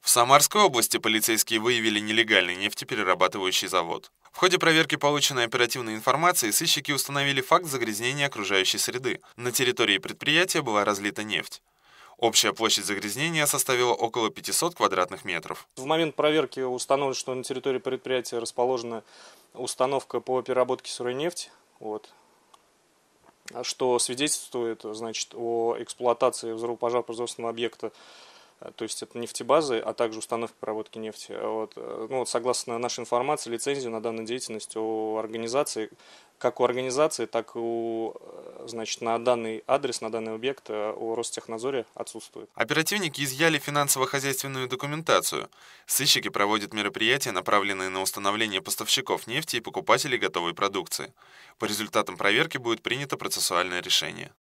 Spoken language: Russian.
В Самарской области полицейские выявили нелегальный нефтеперерабатывающий завод. В ходе проверки полученной оперативной информации сыщики установили факт загрязнения окружающей среды. На территории предприятия была разлита нефть. Общая площадь загрязнения составила около 500 квадратных метров. В момент проверки установлено, что на территории предприятия расположена установка по переработке сырой нефти. Вот. Что свидетельствует значит, о эксплуатации взрывопожаропроизводственного объекта Э, то есть это нефтебазы, а также установки проводки нефти. Вот, э, ну, вот, согласно нашей информации, лицензию на данную деятельность у организации, как у организации, так и у, э, значит, на данный адрес, на данный объект у Ростехнадзоре отсутствует. Оперативники изъяли финансово-хозяйственную документацию. Сыщики проводят мероприятия, направленные на установление поставщиков нефти и покупателей готовой продукции. По результатам проверки будет принято процессуальное решение.